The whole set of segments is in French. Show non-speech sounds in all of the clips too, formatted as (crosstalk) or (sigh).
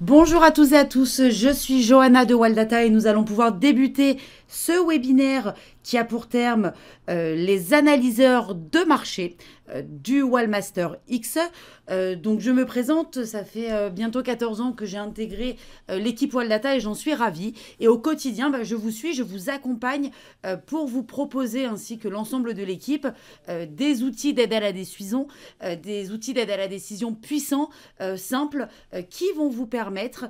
Bonjour à tous et à tous, je suis Johanna de Waldata et nous allons pouvoir débuter ce webinaire qui a pour terme euh, les analyseurs de marché euh, du Wallmaster X. Euh, donc je me présente, ça fait bientôt 14 ans que j'ai intégré l'équipe Walldata et j'en suis ravie. Et au quotidien, bah, je vous suis, je vous accompagne pour vous proposer ainsi que l'ensemble de l'équipe des outils d'aide à la décision, des outils d'aide à la décision puissants, simples, qui vont vous permettre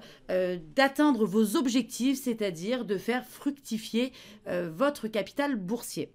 d'atteindre vos objectifs, c'est-à-dire de faire fructifier euh, votre capital boursier.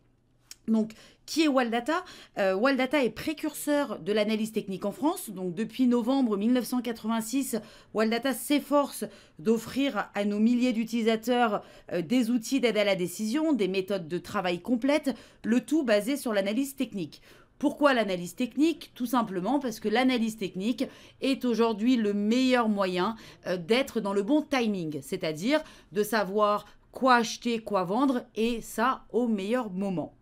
Donc, qui est Waldata euh, Waldata est précurseur de l'analyse technique en France. Donc, depuis novembre 1986, Waldata s'efforce d'offrir à nos milliers d'utilisateurs euh, des outils d'aide à la décision, des méthodes de travail complètes, le tout basé sur l'analyse technique. Pourquoi l'analyse technique Tout simplement parce que l'analyse technique est aujourd'hui le meilleur moyen euh, d'être dans le bon timing, c'est-à-dire de savoir quoi acheter, quoi vendre, et ça au meilleur moment.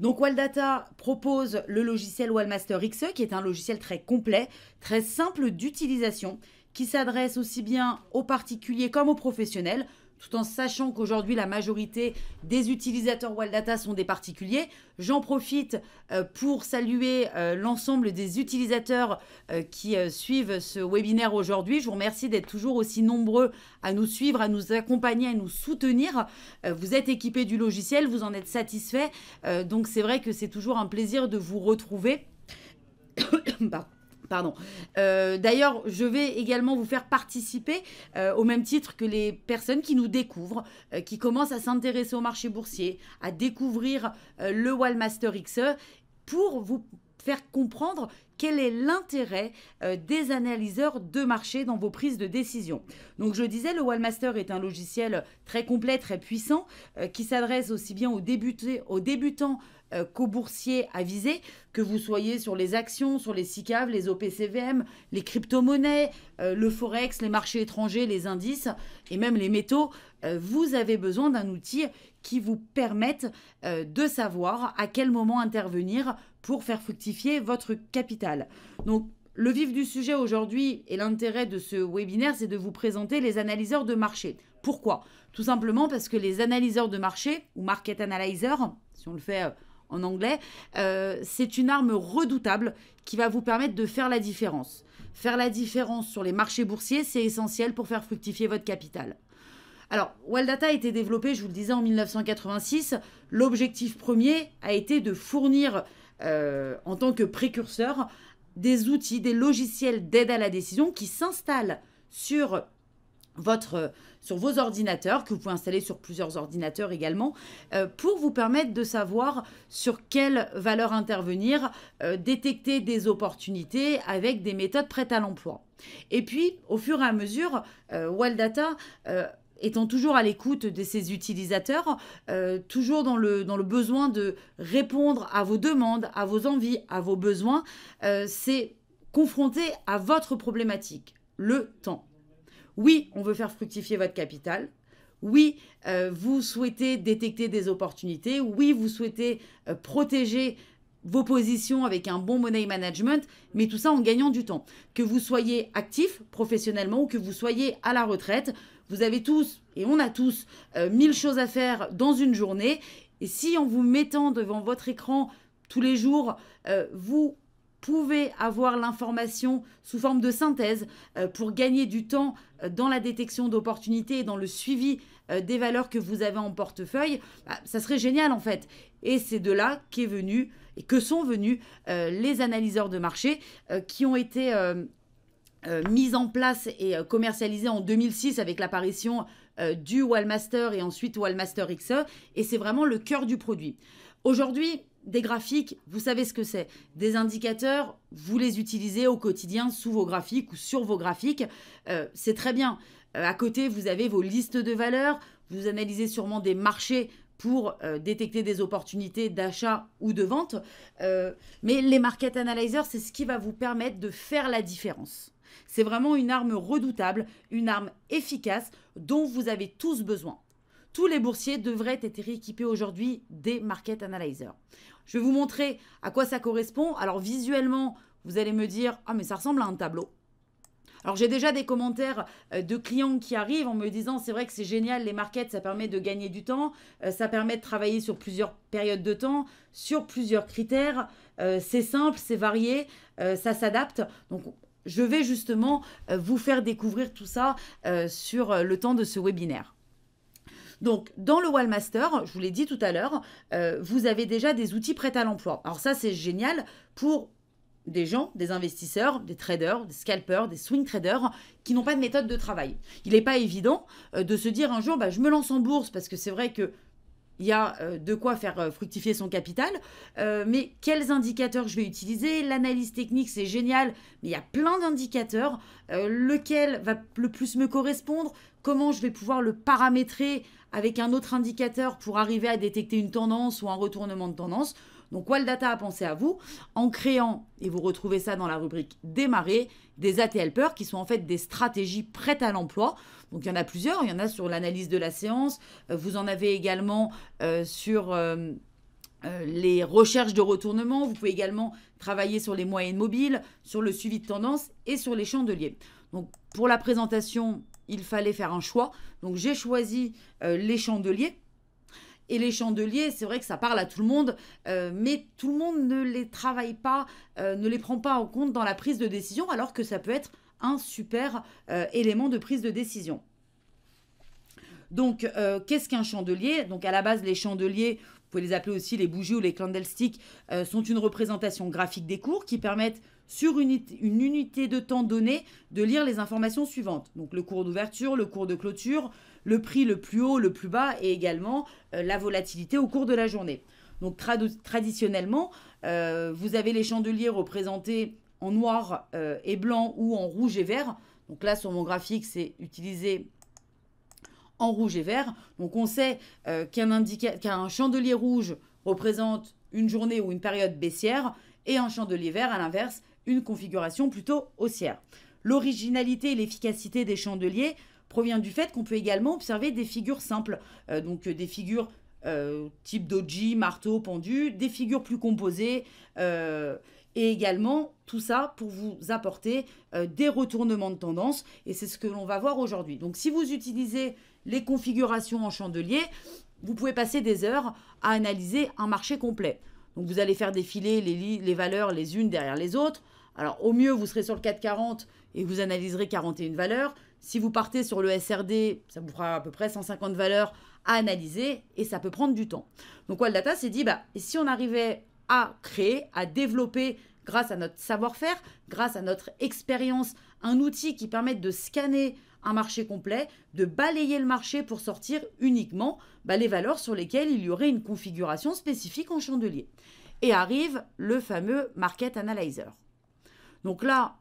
Donc Wildata propose le logiciel Wallmaster XE, qui est un logiciel très complet, très simple d'utilisation, qui s'adresse aussi bien aux particuliers comme aux professionnels tout en sachant qu'aujourd'hui la majorité des utilisateurs Wild Data sont des particuliers. J'en profite euh, pour saluer euh, l'ensemble des utilisateurs euh, qui suivent ce webinaire aujourd'hui. Je vous remercie d'être toujours aussi nombreux à nous suivre, à nous accompagner, à nous soutenir. vous êtes équipés du logiciel, vous en êtes satisfaits. donc c'est vrai que c'est toujours un plaisir de vous retrouver. (coughs) Pardon. Euh, d'ailleurs, je vais également vous faire participer, euh, au même titre que les personnes qui nous découvrent, euh, qui commencent à s'intéresser au marché boursier, à découvrir le Wallmaster XE, pour vous faire comprendre quel est l'intérêt des analyseurs de marché dans vos prises de décision. Donc je disais, le Wallmaster est un logiciel très complet, très puissant, qui s'adresse aussi bien aux, aux débutants Qu'au euh, boursiers boursier avisé, que vous soyez sur les actions, sur les SICAV, les OPCVM, les crypto-monnaies, euh, le Forex, les marchés étrangers, les indices et même les métaux, euh, vous avez besoin d'un outil qui vous permette de savoir à quel moment intervenir pour faire fructifier votre capital. Donc, le vif du sujet aujourd'hui et l'intérêt de ce webinaire, c'est de vous présenter les analyseurs de marché. Pourquoi Tout simplement parce que les analyseurs de marché, ou market analyzer, si on le fait en anglais, euh, c'est une arme redoutable qui va vous permettre de faire la différence. Faire la différence sur les marchés boursiers, c'est essentiel pour faire fructifier votre capital. Alors, Wildata a été développé, je vous le disais, en 1986. L'objectif premier a été de fournir, euh, en tant que précurseur, des outils, des logiciels d'aide à la décision qui s'installent sur votre sur vos ordinateurs, que vous pouvez installer sur plusieurs ordinateurs également, euh, pour vous permettre de savoir sur quelle valeur intervenir, euh, détecter des opportunités avec des méthodes prêtes à l'emploi. Et puis, au fur et à mesure, euh, Data euh, étant toujours à l'écoute de ses utilisateurs, toujours dans le, dans le besoin de répondre à vos demandes, à vos envies, à vos besoins, c'est confronter à votre problématique, le temps oui, on veut faire fructifier votre capital. Oui, euh, vous souhaitez détecter des opportunités. Oui, vous souhaitez euh, protéger vos positions avec un bon money management, mais tout ça en gagnant du temps. Que vous soyez actif professionnellement ou que vous soyez à la retraite, vous avez tous, et on a tous, euh, mille choses à faire dans une journée. Et si en vous mettant devant votre écran tous les jours, vous pouvez avoir l'information sous forme de synthèse euh, pour gagner du temps euh, dans la détection d'opportunités et dans le suivi euh, des valeurs que vous avez en portefeuille, bah, ça serait génial en fait. Et c'est de là qu'est venu et que sont venus les analyseurs de marché qui ont été mis en place et commercialisés en 2006 avec l'apparition du Wallmaster et ensuite Wallmaster XE. Et c'est vraiment le cœur du produit. Aujourd'hui, des graphiques, vous savez ce que c'est. Des indicateurs, vous les utilisez au quotidien sous vos graphiques ou sur vos graphiques. Euh, c'est très bien. Euh, à côté, vous avez vos listes de valeurs. Vous analysez sûrement des marchés pour euh, détecter des opportunités d'achat ou de vente. mais les market analyzers, c'est ce qui va vous permettre de faire la différence. C'est vraiment une arme redoutable, une arme efficace dont vous avez tous besoin tous les boursiers devraient être équipés aujourd'hui des market analyzers. Je vais vous montrer à quoi ça correspond. Alors visuellement, vous allez me dire, ah mais ça ressemble à un tableau. Alors j'ai déjà des commentaires euh, de clients qui arrivent en me disant c'est vrai que c'est génial les markets, ça permet de gagner du temps, euh, ça permet de travailler sur plusieurs périodes de temps, sur plusieurs critères, euh, c'est simple, c'est varié, ça s'adapte. Donc je vais justement vous faire découvrir tout ça sur le temps de ce webinaire. Donc, dans le Wallmaster, je vous l'ai dit tout à l'heure, euh, vous avez déjà des outils prêts à l'emploi. Alors ça, c'est génial pour des gens, des investisseurs, des traders, des scalpers, des swing traders qui n'ont pas de méthode de travail. Il n'est pas évident euh, de se dire un jour, bah, je me lance en bourse parce que c'est vrai que il y a euh, de quoi faire euh, fructifier son capital. Euh, mais quels indicateurs je vais utiliser L'analyse technique, c'est génial, mais il y a plein d'indicateurs. lequel va le plus me correspondre Comment je vais pouvoir le paramétrer avec un autre indicateur pour arriver à détecter une tendance ou un retournement de tendance donc Wildata a pensé à vous en créant, et vous retrouvez ça dans la rubrique démarrer, des AT helpers qui sont en fait des stratégies prêtes à l'emploi. Donc il y en a plusieurs, il y en a sur l'analyse de la séance, euh, vous en avez également euh, sur... Euh, les recherches de retournement, vous pouvez également travailler sur les moyennes mobiles, sur le suivi de tendance et sur les chandeliers. Donc pour la présentation, il fallait faire un choix. Donc j'ai choisi les chandeliers et les chandeliers, c'est vrai que ça parle à tout le monde, euh, mais tout le monde ne les travaille pas, euh, ne les prend pas en compte dans la prise de décision, alors que ça peut être un super euh, élément de prise de décision. Donc, qu'est-ce qu'un chandelier Donc, à la base, les chandeliers, vous pouvez les appeler aussi les bougies ou les candlesticks, sont une représentation graphique des cours qui permettent sur une, unité de temps donnée de lire les informations suivantes. Donc le cours d'ouverture, le cours de clôture, le prix le plus haut, le plus bas et également euh, la volatilité au cours de la journée. Donc traditionnellement, euh, vous avez les chandeliers représentés en noir euh, et blanc ou en rouge et vert. Donc là, sur mon graphique, c'est utilisé en rouge et vert. Donc on sait qu'un chandelier rouge représente une journée ou une période baissière et un chandelier vert, à l'inverse, une configuration plutôt haussière. L'originalité et l'efficacité des chandeliers provient du fait qu'on peut également observer des figures simples, euh, donc euh, des figures euh, type doji, marteau, pendu, des figures plus composées, et également tout ça pour vous apporter des retournements de tendance, et c'est ce que l'on va voir aujourd'hui. Donc si vous utilisez les configurations en chandelier, vous pouvez passer des heures à analyser un marché complet. Donc vous allez faire défiler les valeurs les unes derrière les autres, alors au mieux, vous serez sur le 440 et vous analyserez 41 valeurs. Si vous partez sur le SRD, ça vous fera à peu près 150 valeurs à analyser et ça peut prendre du temps. Donc Data s'est dit, bah, si on arrivait à créer, à développer grâce à notre savoir-faire, grâce à notre expérience, un outil qui permette de scanner un marché complet, de balayer le marché pour sortir uniquement bah, les valeurs sur lesquelles il y aurait une configuration spécifique en chandelier. Et arrive le fameux Market Analyzer. Donc là,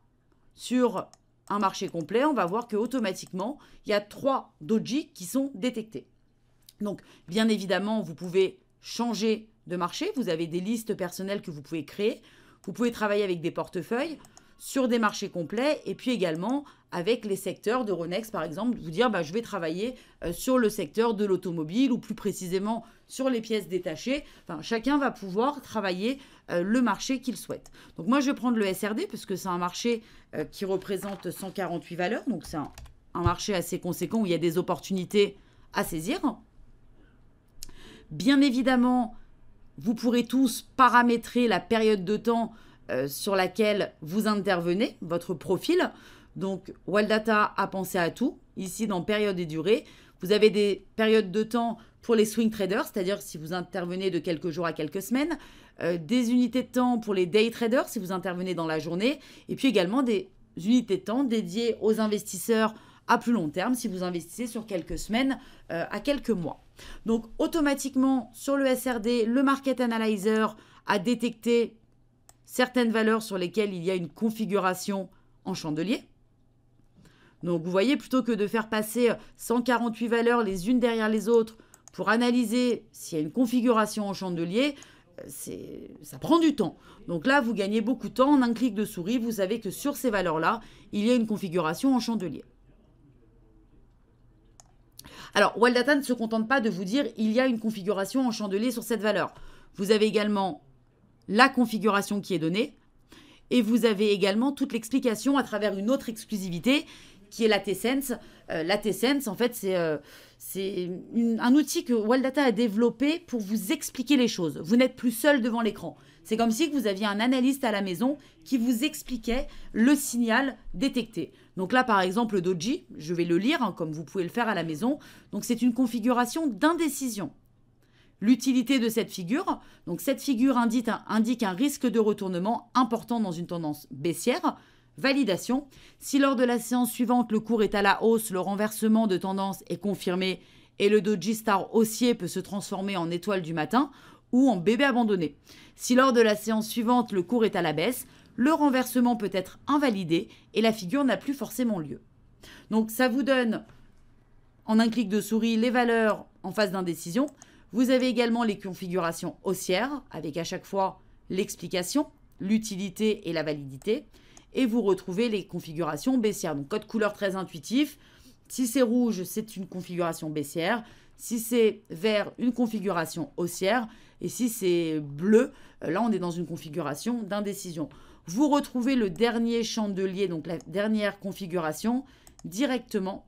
sur un marché complet, on va voir que automatiquement, il y a trois doji qui sont détectés. Donc, bien évidemment, vous pouvez changer de marché. Vous avez des listes personnelles que vous pouvez créer. Vous pouvez travailler avec des portefeuilles sur des marchés complets et puis également avec les secteurs de Ronex, par exemple, vous dire bah, je vais travailler euh, sur le secteur de l'automobile ou plus précisément sur les pièces détachées. Enfin, chacun va pouvoir travailler euh, le marché qu'il souhaite. Donc moi, je vais prendre le SRD puisque c'est un marché euh, qui représente 148 valeurs. Donc c'est un, marché assez conséquent où il y a des opportunités à saisir. Bien évidemment, vous pourrez tous paramétrer la période de temps euh, sur laquelle vous intervenez, votre profil. Donc, Wildata a pensé à tout. Ici, dans période et durée, vous avez des périodes de temps pour les swing traders, c'est-à-dire si vous intervenez de quelques jours à quelques semaines, euh, des unités de temps pour les day traders, si vous intervenez dans la journée, et puis également des unités de temps dédiées aux investisseurs à plus long terme, si vous investissez sur quelques semaines euh, à quelques mois. Donc automatiquement, sur le SRD, le Market Analyzer a détecté certaines valeurs sur lesquelles il y a une configuration en chandelier. Donc vous voyez, plutôt que de faire passer 148 valeurs les unes derrière les autres pour analyser s'il y a une configuration en chandelier, ça prend du temps. Donc là, vous gagnez beaucoup de temps. En un clic de souris, vous savez que sur ces valeurs-là, il y a une configuration en chandelier. Alors, Wildata ne se contente pas de vous dire il y a une configuration en chandelier sur cette valeur. Vous avez également la configuration qui est donnée. Et vous avez également toute l'explication à travers une autre exclusivité qui est la T-Sense. Euh, la T-Sense, en fait, c'est euh, un outil que Wildata a développé pour vous expliquer les choses. Vous n'êtes plus seul devant l'écran. C'est comme si vous aviez un analyste à la maison qui vous expliquait le signal détecté. Donc là, par exemple, le Doji, je vais le lire, hein, comme vous pouvez le faire à la maison. Donc c'est une configuration d'indécision l'utilité de cette figure. Donc cette figure indique un, indique un risque de retournement important dans une tendance baissière. Validation. Si lors de la séance suivante le cours est à la hausse, le renversement de tendance est confirmé et le doji star haussier peut se transformer en étoile du matin ou en bébé abandonné. Si lors de la séance suivante le cours est à la baisse, le renversement peut être invalidé et la figure n'a plus forcément lieu. Donc ça vous donne en un clic de souris les valeurs en phase d'indécision vous avez également les configurations haussières, avec à chaque fois l'explication, l'utilité et la validité. Et vous retrouvez les configurations baissières. Donc code couleur très intuitif. Si c'est rouge, c'est une configuration baissière. Si c'est vert, une configuration haussière. Et si c'est bleu, euh, là on est dans une configuration d'indécision. Vous retrouvez le dernier chandelier, donc la dernière configuration, directement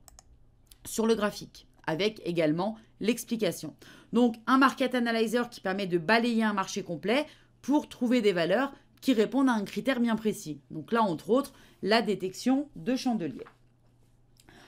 sur le graphique, avec également l'explication. Donc un market analyzer qui permet de balayer un marché complet pour trouver des valeurs qui répondent à un critère bien précis. Donc là, entre autres, la détection de chandeliers.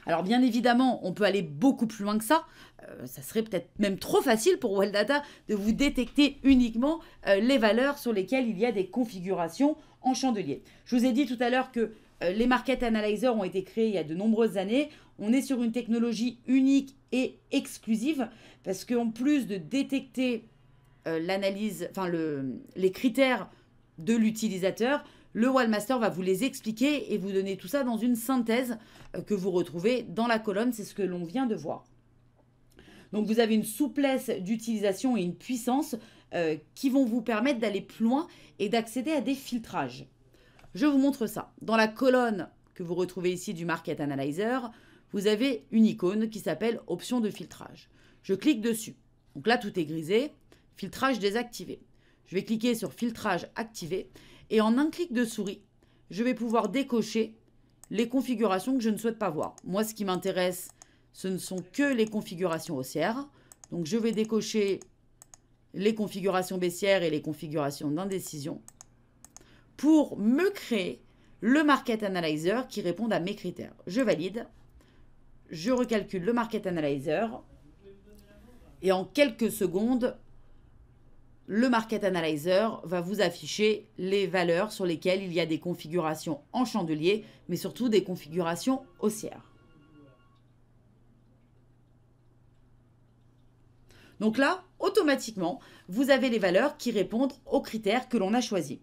Alors bien évidemment, on peut aller beaucoup plus loin que ça. Euh, ça serait peut-être même trop facile pour WellData de vous détecter uniquement euh, les valeurs sur lesquelles il y a des configurations en chandelier. Je vous ai dit tout à l'heure que euh, les market analyzers ont été créés il y a de nombreuses années. On est sur une technologie unique et exclusive, parce qu'en plus de détecter euh, l'analyse, enfin le, les critères de l'utilisateur, le Wallmaster va vous les expliquer et vous donner tout ça dans une synthèse euh, que vous retrouvez dans la colonne, c'est ce que l'on vient de voir. Donc vous avez une souplesse d'utilisation et une puissance euh, qui vont vous permettre d'aller plus loin et d'accéder à des filtrages. Je vous montre ça. Dans la colonne que vous retrouvez ici du Market Analyzer, vous avez une icône qui s'appelle option de filtrage. Je clique dessus. Donc là, tout est grisé. Filtrage désactivé. Je vais cliquer sur Filtrage activé. Et en un clic de souris, je vais pouvoir décocher les configurations que je ne souhaite pas voir. Moi, ce qui m'intéresse, ce ne sont que les configurations haussières. Donc, je vais décocher les configurations baissières et les configurations d'indécision pour me créer le Market Analyzer qui répond à mes critères. Je valide je recalcule le Market Analyzer et en quelques secondes, le Market Analyzer va vous afficher les valeurs sur lesquelles il y a des configurations en chandelier, mais surtout des configurations haussières. Donc là, automatiquement, vous avez les valeurs qui répondent aux critères que l'on a choisis.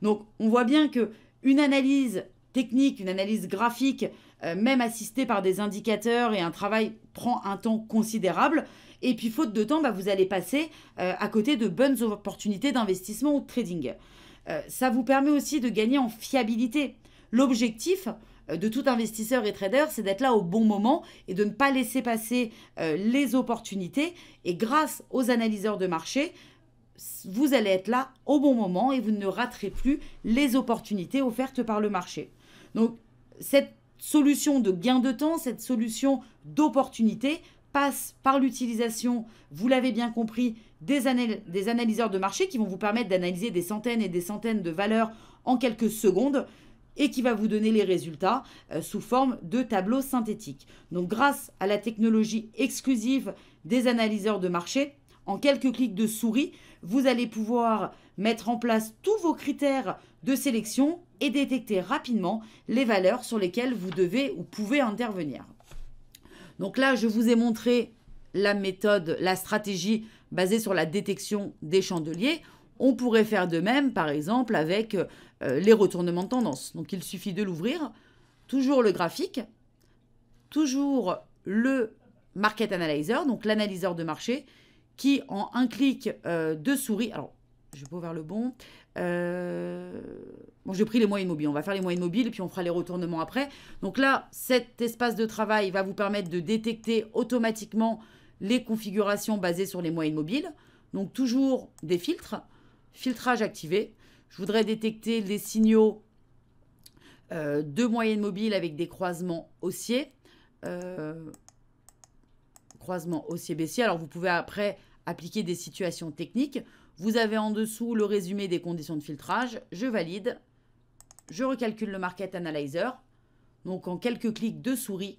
Donc on voit bien que une analyse technique, une analyse graphique euh, même assisté par des indicateurs et un travail prend un temps considérable. Et puis faute de temps, bah, vous allez passer euh, à côté de bonnes opportunités d'investissement ou de trading. Euh, ça vous permet aussi de gagner en fiabilité. L'objectif de tout investisseur et trader, c'est d'être là au bon moment et de ne pas laisser passer les opportunités. Et grâce aux analyseurs de marché, vous allez être là au bon moment et vous ne raterez plus les opportunités offertes par le marché. Donc cette solution de gain de temps, cette solution d'opportunité passe par l'utilisation, vous l'avez bien compris, des, analyseurs de marché qui vont vous permettre d'analyser des centaines et des centaines de valeurs en quelques secondes et qui va vous donner les résultats euh, sous forme de tableaux synthétiques. Donc grâce à la technologie exclusive des analyseurs de marché, en quelques clics de souris, vous allez pouvoir mettre en place tous vos critères de sélection et détecter rapidement les valeurs sur lesquelles vous devez ou pouvez intervenir. Donc là, je vous ai montré la méthode, la stratégie basée sur la détection des chandeliers. On pourrait faire de même, par exemple, avec euh, les retournements de tendance. Donc il suffit de l'ouvrir, toujours le graphique, toujours le market analyzer, donc l'analyseur de marché, qui en un clic euh, de souris, alors je vais vers le bon. Euh, bon, j'ai pris les moyennes mobiles. On va faire les moyennes mobiles et puis on fera les retournements après. Donc là, cet espace de travail va vous permettre de détecter automatiquement les configurations basées sur les moyennes mobiles. Donc toujours des filtres, filtrage activé. Je voudrais détecter les signaux euh, de moyennes mobiles avec des croisements haussiers. Euh, croisements haussiers baissiers. Alors vous pouvez après appliquer des situations techniques. Vous avez en dessous le résumé des conditions de filtrage. Je valide. Je recalcule le Market Analyzer. Donc en quelques clics de souris,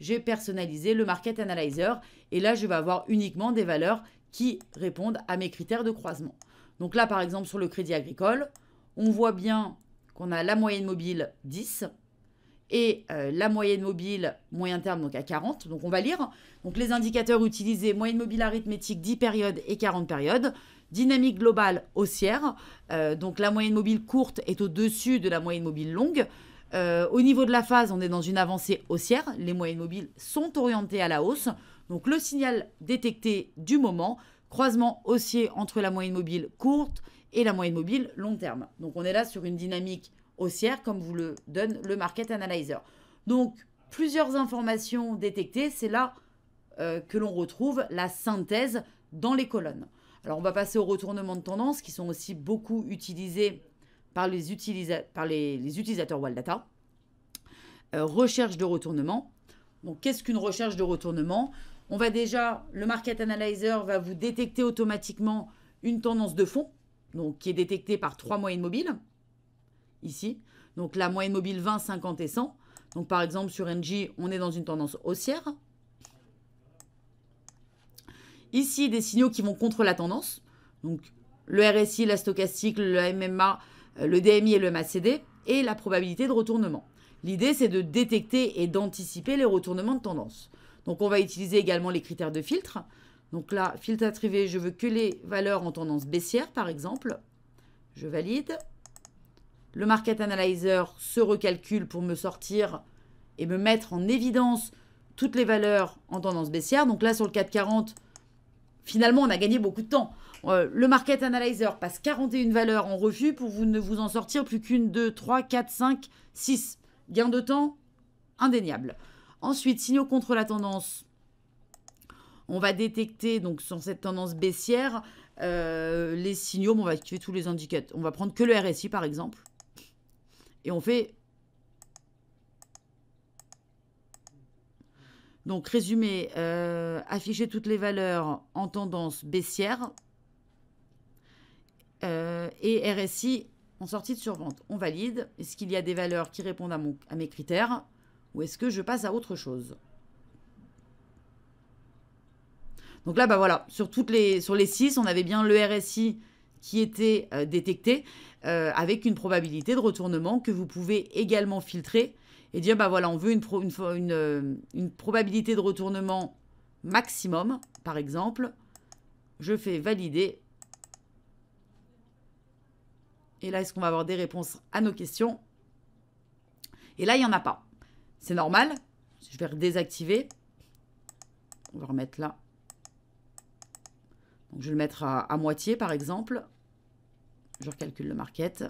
j'ai personnalisé le Market Analyzer. Et là, je vais avoir uniquement des valeurs qui répondent à mes critères de croisement. Donc là, par exemple, sur le crédit agricole, on voit bien qu'on a la moyenne mobile 10 et euh, la moyenne mobile moyen terme donc à 40. Donc on va lire. Donc les indicateurs utilisés, moyenne mobile arithmétique 10 périodes et 40 périodes. Dynamique globale haussière, euh, donc la moyenne mobile courte est au-dessus de la moyenne mobile longue. Euh, au niveau de la phase, on est dans une avancée haussière, les moyennes mobiles sont orientées à la hausse, donc le signal détecté du moment, croisement haussier entre la moyenne mobile courte et la moyenne mobile long terme. Donc on est là sur une dynamique haussière comme vous le donne le Market Analyzer. Donc plusieurs informations détectées, c'est là euh, que l'on retrouve la synthèse dans les colonnes. Alors on va passer aux retournements de tendance qui sont aussi beaucoup utilisés par les, utilisateurs Wildata. Data. Euh, recherche de retournement. Donc qu'est-ce qu'une recherche de retournement On va déjà, le Market Analyzer va vous détecter automatiquement une tendance de fond, donc qui est détectée par trois moyennes mobiles, ici. Donc la moyenne mobile 20, 50 et 100. Donc par exemple sur NG, on est dans une tendance haussière. Ici, des signaux qui vont contre la tendance. Donc, le RSI, la stochastique, le MMA, euh, le DMI et le MACD. Et la probabilité de retournement. L'idée, c'est de détecter et d'anticiper les retournements de tendance. Donc, on va utiliser également les critères de filtre. Donc là, filtre attribué, je veux que les valeurs en tendance baissière, par exemple. Je valide. Le Market Analyzer se recalcule pour me sortir et me mettre en évidence toutes les valeurs en tendance baissière. Donc là, sur le 440, finalement, on a gagné beaucoup de temps. Euh, le market analyzer passe 41 valeurs en revue pour vous ne vous en sortir plus qu'une, deux, trois, quatre, cinq, six. Gain de temps indéniable. Ensuite, signaux contre la tendance. On va détecter, donc sur cette tendance baissière, euh, les signaux. on va activer tous les indicateurs. On va prendre que le RSI, par exemple. Et on fait Donc, résumé, euh, afficher toutes les valeurs en tendance baissière euh, et RSI en sortie de survente. On valide. Est-ce qu'il y a des valeurs qui répondent à, mes critères ou est-ce que je passe à autre chose Donc là, bah voilà, sur, toutes les, sur les 6, on avait bien le RSI qui était euh, détecté avec une probabilité de retournement que vous pouvez également filtrer et dire, bah voilà, on veut euh, une, probabilité de retournement maximum, par exemple. Je fais valider. Et là, est-ce qu'on va avoir des réponses à nos questions Et là, il n'y en a pas. C'est normal. Je vais désactiver. On va remettre là. Donc, je vais le mettre à, à moitié, par exemple. Je recalcule le market.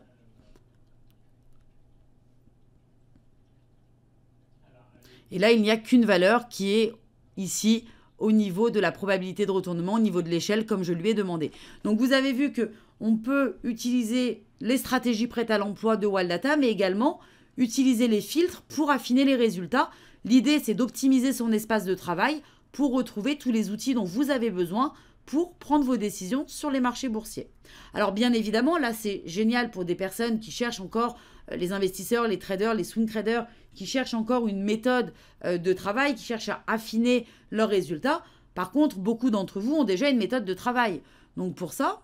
Et là, il n'y a qu'une valeur qui est ici au niveau de la probabilité de retournement, au niveau de l'échelle, comme je lui ai demandé. Donc vous avez vu que on peut utiliser les stratégies prêtes à l'emploi de Data, mais également utiliser les filtres pour affiner les résultats. L'idée, c'est d'optimiser son espace de travail pour retrouver tous les outils dont vous avez besoin pour prendre vos décisions sur les marchés boursiers. Alors bien évidemment, là c'est génial pour des personnes qui cherchent encore euh, les investisseurs, les traders, les swing traders qui cherchent encore une méthode euh, de travail, qui cherchent à affiner leurs résultats. Par contre, beaucoup d'entre vous ont déjà une méthode de travail. Donc pour ça,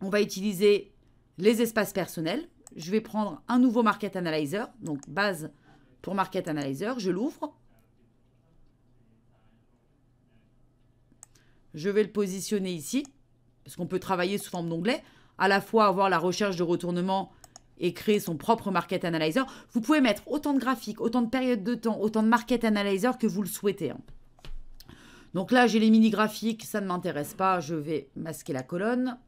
on va utiliser les espaces personnels. Je vais prendre un nouveau Market Analyzer, donc base pour Market Analyzer. Je l'ouvre. Je vais le positionner ici, parce qu'on peut travailler sous forme d'onglet, à la fois avoir la recherche de retournement et créer son propre market analyzer. Vous pouvez mettre autant de graphiques, autant de périodes de temps, autant de market analyzer que vous le souhaitez. Hein. Donc là, j'ai les mini graphiques, ça ne m'intéresse pas, je vais masquer la colonne.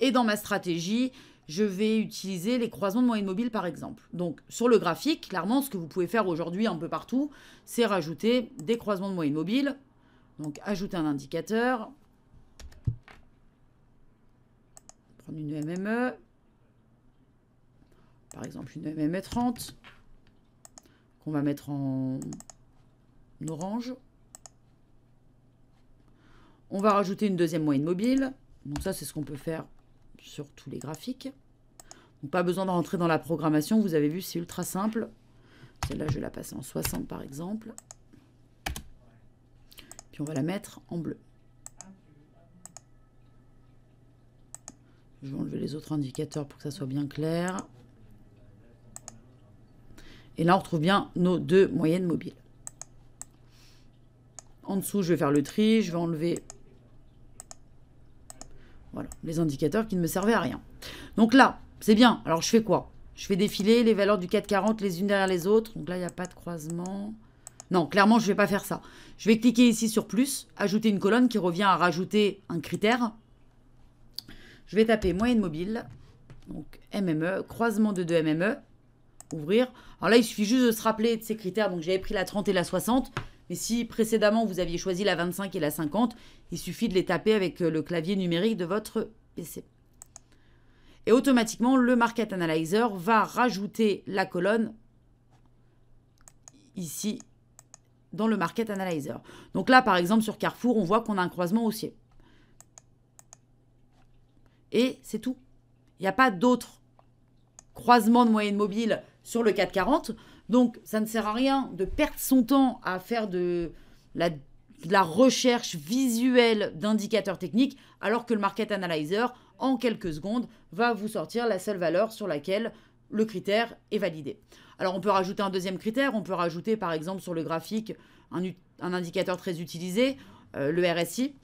Et dans ma stratégie, je vais utiliser les croisements de moyenne mobile par exemple. Donc sur le graphique, clairement, ce que vous pouvez faire aujourd'hui un peu partout, c'est rajouter des croisements de moyenne mobiles. Donc ajouter un indicateur, une MME. Par exemple, une MME 30 qu'on va mettre en orange. On va rajouter une deuxième moyenne mobile. Donc ça, c'est ce qu'on peut faire sur tous les graphiques. Donc pas besoin de rentrer dans la programmation. Vous avez vu, c'est ultra simple. Celle-là, je vais la passer en 60 par exemple. Puis on va la mettre en bleu. Je vais enlever les autres indicateurs pour que ça soit bien clair. Et là, on retrouve bien nos deux moyennes mobiles. En dessous, je vais faire le tri. Je vais enlever voilà, les indicateurs qui ne me servaient à rien. Donc là, c'est bien. Alors, je fais quoi Je fais défiler les valeurs du 440 les unes derrière les autres. Donc là, il n'y a pas de croisement. Non, clairement, je ne vais pas faire ça. Je vais cliquer ici sur « Plus », ajouter une colonne qui revient à rajouter un critère je vais taper moyenne mobile. Donc MME, croisement de deux MME. Ouvrir. Alors là, il suffit juste de se rappeler de ces critères. Donc j'avais pris la 30 et la 60. Mais si précédemment vous aviez choisi la 25 et la 50, il suffit de les taper avec euh, le clavier numérique de votre PC. Et automatiquement, le Market Analyzer va rajouter la colonne ici dans le Market Analyzer. Donc là, par exemple, sur Carrefour, on voit qu'on a un croisement haussier et c'est tout. Il n'y a pas d'autre croisement de moyenne mobile sur le 440. Donc, ça ne sert à rien de perdre son temps à faire de la, recherche visuelle d'indicateurs techniques, alors que le market analyzer, en quelques secondes, va vous sortir la seule valeur sur laquelle le critère est validé. Alors, on peut rajouter un deuxième critère. On peut rajouter, par exemple, sur le graphique, un, indicateur très utilisé, euh, le RSI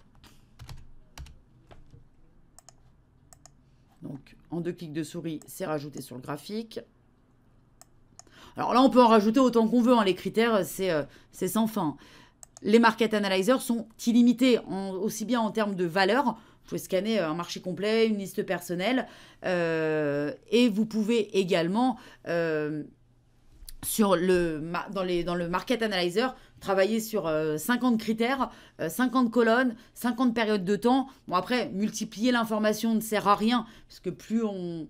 Donc, en deux clics de souris, c'est rajouté sur le graphique. Alors là, on peut en rajouter autant qu'on veut. Hein. Les critères, euh, c'est sans fin. Les market analyzers sont illimités, aussi bien en termes de valeur. Vous pouvez scanner euh, un marché complet, une liste personnelle. Euh, et vous pouvez également, sur le, dans, dans le market analyzer, travailler sur 50 euh, critères, 50 euh, colonnes, 50 périodes de temps. Bon, après, multiplier l'information ne sert à rien, parce que plus on...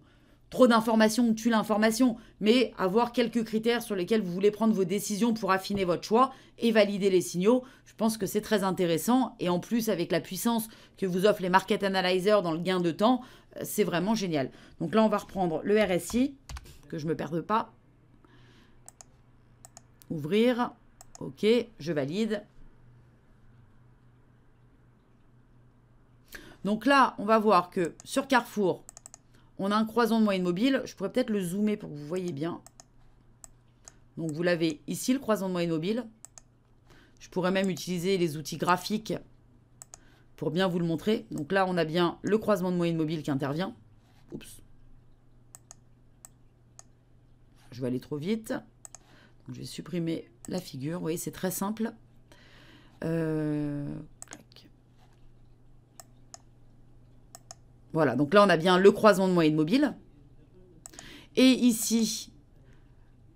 Trop d'informations tue l'information, mais avoir quelques critères sur lesquels vous voulez prendre vos décisions pour affiner votre choix et valider les signaux, je pense que c'est très intéressant. Et en plus, avec la puissance que vous offrent les market analyzers dans le gain de temps, euh, c'est vraiment génial. Donc là, on va reprendre le RSI, que je ne me perde pas. Ouvrir. Ok, je valide. Donc là, on va voir que sur Carrefour, on a un croisement de moyenne mobile. Je pourrais peut-être le zoomer pour que vous voyez bien. Donc vous l'avez ici, le croisement de moyenne mobile. Je pourrais même utiliser les outils graphiques pour bien vous le montrer. Donc là, on a bien le croisement de moyenne mobile qui intervient. Oups. Je vais aller trop vite. je vais supprimer la figure. oui, voyez, c'est très simple. Euh, voilà, donc là, on a bien le croisement de moyenne mobile. Et ici,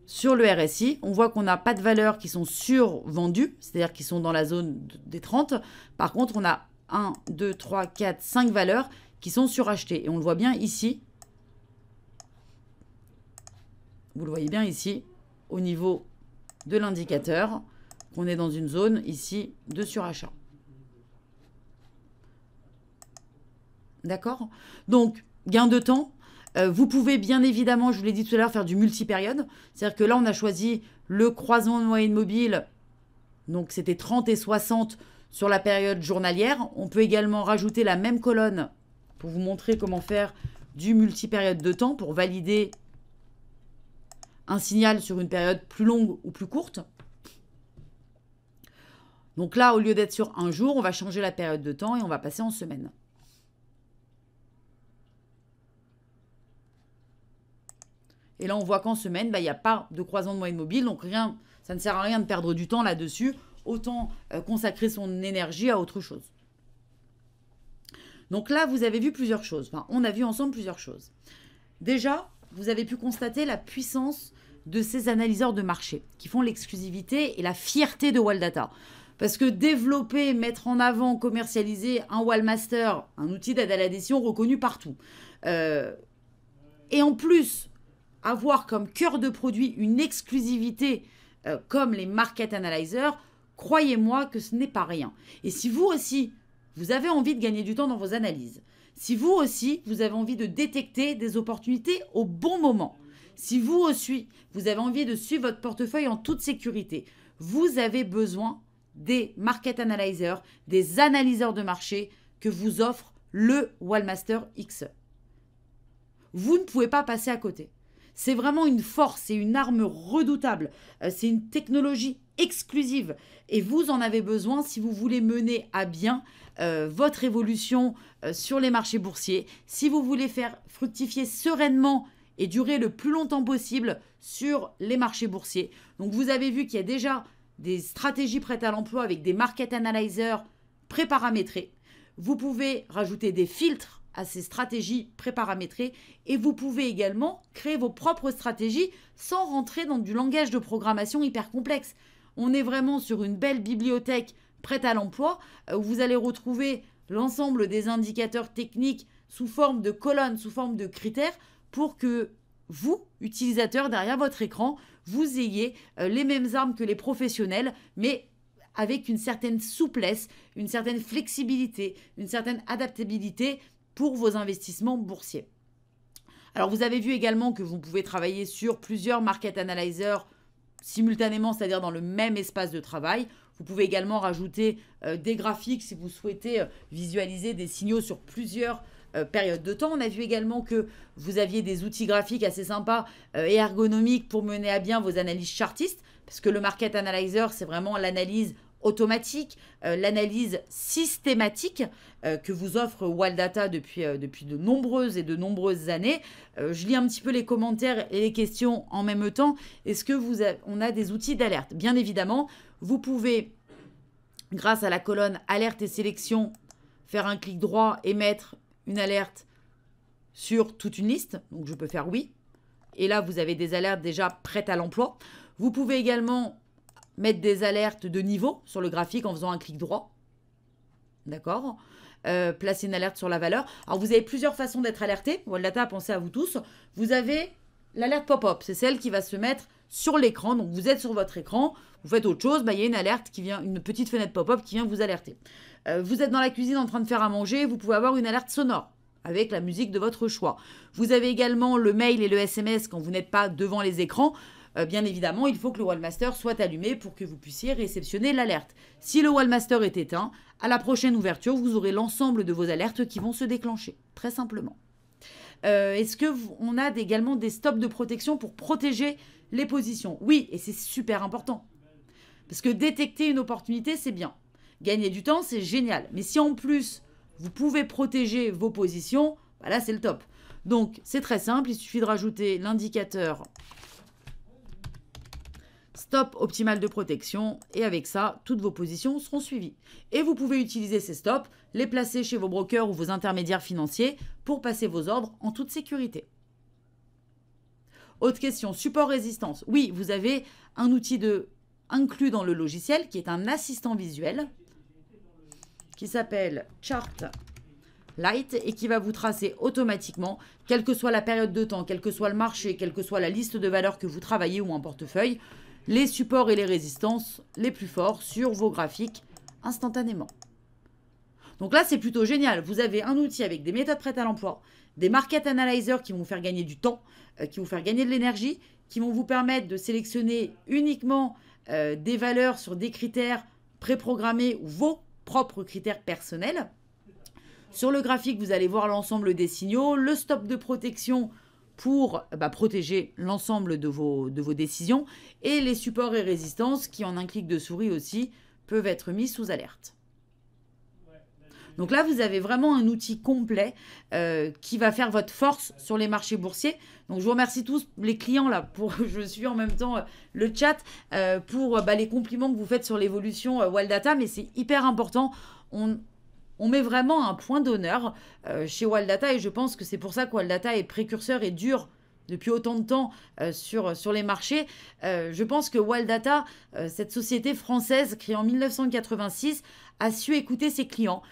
sur le RSI, on voit qu'on n'a pas de valeurs qui sont survendues, c'est-à-dire qui sont dans la zone des 30. Par contre, on a 1, 2, 3, 4, 5 valeurs qui sont surachetées. Et on le voit bien ici. Vous le voyez bien ici, au niveau de l'indicateur qu'on est dans une zone ici de surachat. D'accord Donc, gain de temps. Euh, vous pouvez bien évidemment, je vous l'ai dit tout à l'heure, faire du multi-période. C'est-à-dire que là, on a choisi le croisement de moyenne mobile. Donc, c'était 30 et 60 sur la période journalière. On peut également rajouter la même colonne pour vous montrer comment faire du multi-période de temps pour valider un signal sur une période plus longue ou plus courte. Donc là, au lieu d'être sur un jour, on va changer la période de temps et on va passer en semaine. Et là, on voit qu'en semaine, bah, il n'y a pas de croisement de moyenne mobile. Donc rien, ça ne sert à rien de perdre du temps là-dessus. Autant euh, consacrer son énergie à autre chose. Donc là, vous avez vu plusieurs choses. on a vu ensemble plusieurs choses. Déjà, vous avez pu constater la puissance de ces analyseurs de marché qui font l'exclusivité et la fierté de Data. Parce que développer, mettre en avant, commercialiser un Wallmaster, un outil d'aide à décision reconnu partout. Euh, et en plus, avoir comme cœur de produit une exclusivité euh, comme les Market Analyzer, croyez-moi que ce n'est pas rien. Et si vous aussi, vous avez envie de gagner du temps dans vos analyses, si vous aussi, vous avez envie de détecter des opportunités au bon moment, si vous aussi, vous avez envie de suivre votre portefeuille en toute sécurité, vous avez besoin des market analyzers, des analyseurs de marché que vous offre le Wallmaster X. Vous ne pouvez pas passer à côté. C'est vraiment une force, c'est une arme redoutable, euh, c'est une technologie exclusive et vous en avez besoin si vous voulez mener à bien euh, votre évolution euh, sur les marchés boursiers, si vous voulez faire fructifier sereinement et durer le plus longtemps possible sur les marchés boursiers. Donc vous avez vu qu'il y a déjà des stratégies prêtes à l'emploi avec des market analyzers préparamétrés. Vous pouvez rajouter des filtres à ces stratégies préparamétrées et vous pouvez également créer vos propres stratégies sans rentrer dans du langage de programmation hyper complexe. On est vraiment sur une belle bibliothèque prête à l'emploi euh, où vous allez retrouver l'ensemble des indicateurs techniques sous forme de colonnes, sous forme de critères pour que vous, utilisateurs derrière votre écran, vous ayez euh, les mêmes armes que les professionnels, mais avec une certaine souplesse, une certaine flexibilité, une certaine adaptabilité pour vos investissements boursiers. Alors vous avez vu également que vous pouvez travailler sur plusieurs market analyzers simultanément, c'est-à-dire dans le même espace de travail. Vous pouvez également rajouter euh, des graphiques si vous souhaitez euh, visualiser des signaux sur plusieurs euh, périodes de temps. On a vu également que vous aviez des outils graphiques assez sympas et ergonomiques pour mener à bien vos analyses chartistes, parce que le Market Analyzer, c'est vraiment l'analyse automatique, euh, l'analyse systématique euh, que vous offre Waldata depuis, euh, depuis de nombreuses et de nombreuses années. je lis un petit peu les commentaires et les questions en même temps. Est-ce que vous on a des outils d'alerte Bien évidemment, vous pouvez, grâce à la colonne alerte et sélection, faire un clic droit et mettre une alerte sur toute une liste. Donc je peux faire oui. Et là, vous avez des alertes déjà prêtes à l'emploi. Vous pouvez également mettre des alertes de niveau sur le graphique en faisant un clic droit. D'accord euh, Placer une alerte sur la valeur. Alors, vous avez plusieurs façons d'être alerté. Wall data, pensé à vous tous. Vous avez l'alerte pop-up. C'est celle qui va se mettre sur l'écran. Donc, vous êtes sur votre écran, vous faites autre chose, bah, il y a une alerte qui vient, une petite fenêtre pop-up qui vient vous alerter. Euh, vous êtes dans la cuisine en train de faire à manger, vous pouvez avoir une alerte sonore avec la musique de votre choix. Vous avez également le mail et le SMS quand vous n'êtes pas devant les écrans. Euh, bien évidemment, il faut que le Wallmaster soit allumé pour que vous puissiez réceptionner l'alerte. Si le Wallmaster est éteint, à la prochaine ouverture, vous aurez l'ensemble de vos alertes qui vont se déclencher, très simplement. Euh, est-ce que on a également des stops de protection pour protéger les positions Oui, et c'est super important. Parce que détecter une opportunité, c'est bien. Gagner du temps, c'est génial. Mais si en plus, vous pouvez protéger vos positions, voilà, bah là, c'est le top. Donc, c'est très simple. Il suffit de rajouter l'indicateur stop optimal de protection et avec ça, toutes vos positions seront suivies. Et vous pouvez utiliser ces stops, les placer chez vos brokers ou vos intermédiaires financiers pour passer vos ordres en toute sécurité. Autre question, support résistance. Oui, vous avez un outil de inclus dans le logiciel qui est un assistant visuel qui s'appelle Chart Lite et qui va vous tracer automatiquement, quelle que soit la période de temps, quel que soit le marché, quelle que soit la liste de valeurs que vous travaillez ou un portefeuille, les supports et les résistances les plus forts sur vos graphiques instantanément. Donc là, c'est plutôt génial. Vous avez un outil avec des méthodes prêtes à l'emploi, des market analyzers qui vont vous faire gagner du temps, euh, qui vont vous faire gagner de l'énergie, qui vont vous permettre de sélectionner uniquement euh, des valeurs sur des critères préprogrammés ou vos propres critères personnels. Sur le graphique, vous allez voir l'ensemble des signaux, le stop de protection pour bah, protéger l'ensemble de vos, de vos décisions et les supports et résistances qui, en un clic de souris aussi, peuvent être mis sous alerte. Donc là, vous avez vraiment un outil complet euh, qui va faire votre force sur les marchés boursiers. Donc je vous remercie tous les clients là pour (laughs) je suis en même temps euh, le chat euh, pour bah, les compliments que vous faites sur l'évolution Data mais c'est hyper important. On, on met vraiment un point d'honneur euh, chez Waldata et je pense que c'est pour ça que Waldata est précurseur et dur depuis autant de temps euh, sur, sur les marchés. Euh, je pense que Waldata, cette société française créée en 1986, a su écouter ses clients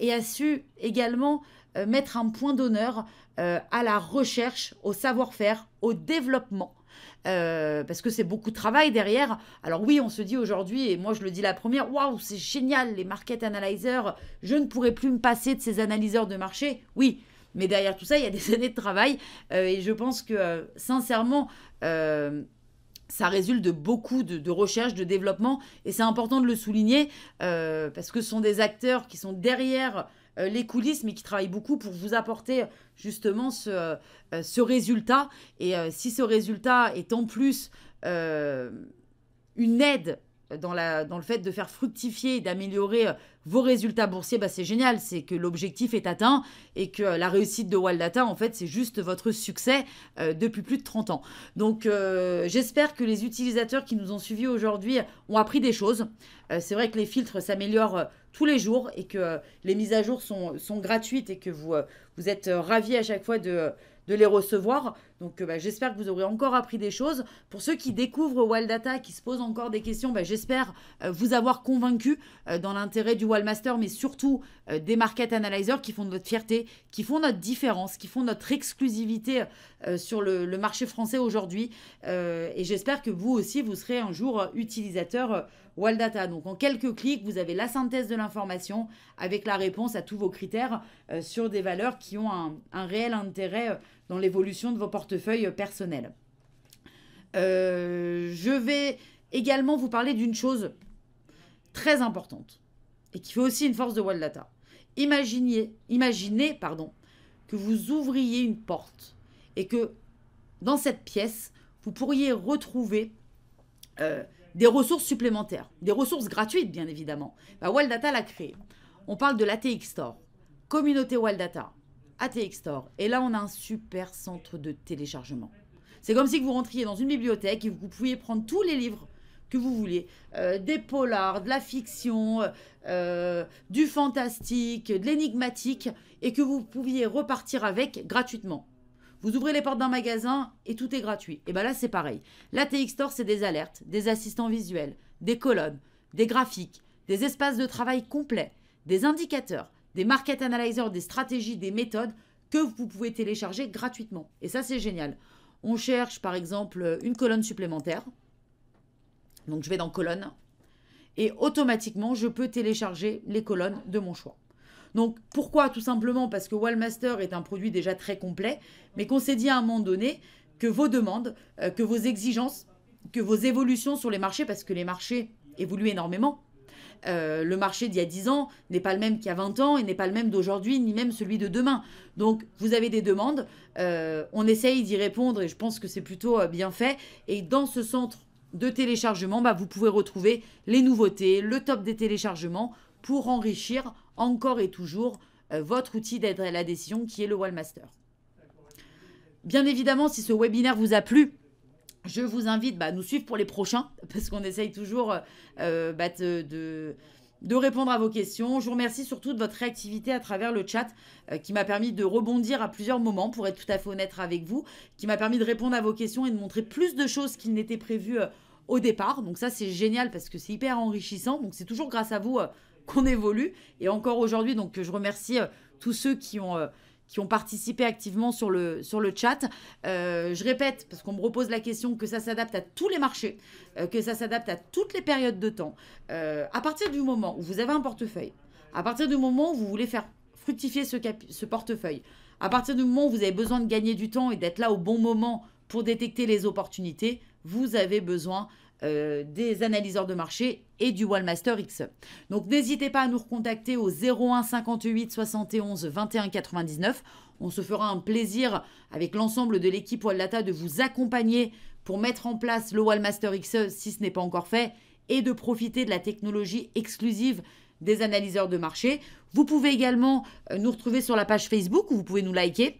et a su également mettre un point d'honneur à la recherche, au savoir-faire, au développement euh, parce que c'est beaucoup de travail derrière. Alors oui, on se dit aujourd'hui, et moi je le dis la première, waouh, c'est génial les market analyzers, je ne pourrais plus me passer de ces analyseurs de marché. Oui, mais derrière tout ça, il y a des (laughs) années de travail, euh, et je pense que euh, sincèrement, ça résulte de beaucoup de, de recherche, de développement, et c'est important de le souligner, parce que ce sont des acteurs qui sont derrière euh, les coulisses, mais qui travaille beaucoup pour vous apporter justement ce euh, résultat. Et euh, si ce résultat est en plus une aide dans, le fait de faire fructifier et d'améliorer euh, vos résultats boursiers, bah c'est génial. C'est que l'objectif est atteint et que euh, la réussite de Wildata, en fait, c'est juste votre succès euh, depuis plus de 30 ans. Donc, j'espère que les utilisateurs qui nous ont suivis aujourd'hui ont appris des choses. c'est vrai que les filtres s'améliorent tous les jours et que les mises à jour sont, gratuites et que vous, êtes ravis à chaque fois de les recevoir. Donc euh, bah, j'espère que vous aurez encore appris des choses. Pour ceux qui découvrent Wildata, qui se posent encore des questions, bah, j'espère euh, vous avoir convaincu euh, dans l'intérêt du Wildmaster, mais surtout des market analyzers qui font notre fierté, qui font notre différence, qui font notre exclusivité sur le, le, marché français aujourd'hui. et j'espère que vous aussi, vous serez un jour utilisateur Data. Donc en quelques clics, vous avez la synthèse de l'information avec la réponse à tous vos critères euh, sur des valeurs qui ont un, réel intérêt euh, dans l'évolution de vos portefeuilles euh, personnels. je vais également vous parler d'une chose très importante et qui fait aussi une force de Data. Imaginez, imaginez pardon, que vous ouvriez une porte et que dans cette pièce, vous pourriez retrouver des ressources supplémentaires, des ressources gratuites, bien évidemment. Bah, Wildata l'a créé. On parle de l'ATX Store, communauté Data, ATX Store. Et là, on a un super centre de téléchargement. C'est comme si vous rentriez dans une bibliothèque et vous pouviez prendre tous les livres que vous voulez, euh, des polars, de la fiction, euh, euh, du fantastique, de l'énigmatique, et que vous pouviez repartir avec gratuitement. Vous ouvrez les portes d'un magasin et tout est gratuit. Et eh bien là, c'est pareil. La TX Store, c'est des alertes, des assistants visuels, des colonnes, des graphiques, des espaces de travail complets, des indicateurs, des market analyzers, des stratégies, des méthodes que vous pouvez télécharger gratuitement. Et ça, c'est génial. On cherche, par exemple, une colonne supplémentaire. Donc, je vais dans colonnes Et automatiquement, je peux télécharger les colonnes de mon choix. Donc pourquoi Tout simplement parce que Wallmaster est un produit déjà très complet, mais qu'on s'est dit à un moment donné que vos demandes, euh, que vos exigences, que vos évolutions sur les marchés, parce que les marchés évoluent énormément. Euh, le marché d'il y a 10 ans n'est pas le même qu'il y a 20 ans et n'est pas le même d'aujourd'hui, ni même celui de demain. Donc, vous avez des demandes, euh, on essaye d'y répondre et je pense que c'est plutôt bien fait. Et dans ce centre de téléchargement, bah, vous pouvez retrouver les nouveautés, le top des téléchargements pour enrichir encore et toujours euh, votre outil d'aide à la décision qui est le Wallmaster. Bien évidemment, si ce webinaire vous a plu, je vous invite bah, à nous suivre pour les prochains, (laughs) parce qu'on essaye toujours euh, euh, bah, de, répondre à vos questions. Je vous remercie surtout de votre réactivité à travers le chat qui m'a permis de rebondir à plusieurs moments, pour être tout à fait honnête avec vous, qui m'a permis de répondre à vos questions et de montrer plus de choses qu'il n'était prévu au départ. Donc ça, c'est génial parce que c'est hyper enrichissant. Donc c'est toujours grâce à vous qu'on évolue. Et encore aujourd'hui, donc je remercie euh, tous ceux qui ont euh, qui ont participé activement sur le, sur le chat. Euh, je répète, parce qu'on me repose la question, que ça s'adapte à tous les marchés, que ça s'adapte à toutes les périodes de temps. à partir du moment où vous avez un portefeuille, à partir du moment où vous voulez faire fructifier ce, ce portefeuille, à partir du moment où vous avez besoin de gagner du temps et d'être là au bon moment pour détecter les opportunités, vous avez besoin euh, des analyseurs de marché et du Wallmaster X. Donc n'hésitez pas à nous recontacter au 01 58 71 21 99. On se fera un plaisir avec l'ensemble de l'équipe Data de vous accompagner pour mettre en place le Wallmaster X si ce n'est pas encore fait et de profiter de la technologie exclusive des analyseurs de marché. Vous pouvez également euh, nous retrouver sur la page Facebook où vous pouvez nous liker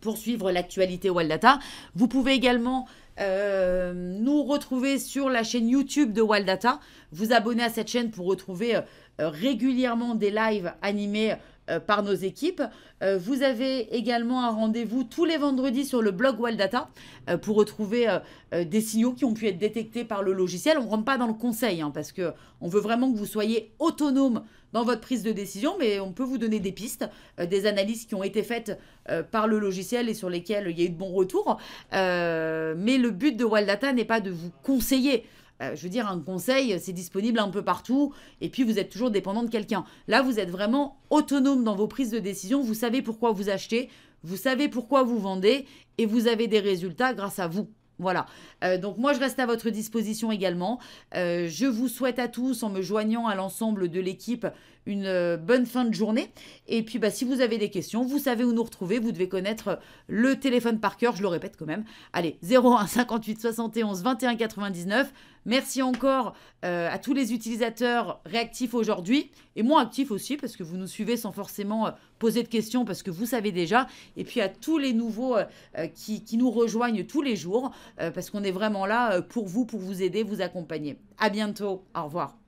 pour suivre l'actualité Data. Vous pouvez également euh, nous retrouver sur la chaîne YouTube de Wildata, vous abonnez à cette chaîne pour retrouver euh, régulièrement des lives animés euh, par nos équipes. Euh, vous avez également un rendez-vous tous les vendredis sur le blog Wildata euh, pour retrouver des signaux qui ont pu être détectés par le logiciel. On ne rentre pas dans le conseil hein, parce que on veut vraiment que vous soyez autonome dans votre prise de décision, mais on peut vous donner des pistes, des analyses qui ont été faites par le logiciel et sur lesquelles il y a eu de bons retours. mais le but de Wildata n'est pas de vous conseiller. Bah, je veux dire, un conseil, c'est disponible un peu partout, et puis vous êtes toujours dépendant de quelqu'un. Là, vous êtes vraiment autonome dans vos prises de décision, vous savez pourquoi vous achetez, vous savez pourquoi vous vendez, et vous avez des résultats grâce à vous. Voilà. Euh, donc moi, je reste à votre disposition également. Euh, je vous souhaite à tous, en me joignant à l'ensemble de l'équipe, une euh, bonne fin de journée. Et puis, bah, si vous avez des questions, vous savez où nous retrouver. Vous devez connaître euh, le téléphone par cœur, je le répète quand même. Allez, 01 58 71 21 99. Merci encore euh, à tous les utilisateurs réactifs aujourd'hui et moins actifs aussi parce que vous nous suivez sans forcément poser de questions parce que vous savez déjà. Et puis à tous les nouveaux qui, qui, nous rejoignent tous les jours parce qu'on est vraiment là pour vous, pour vous aider, vous accompagner. À bientôt. Au revoir.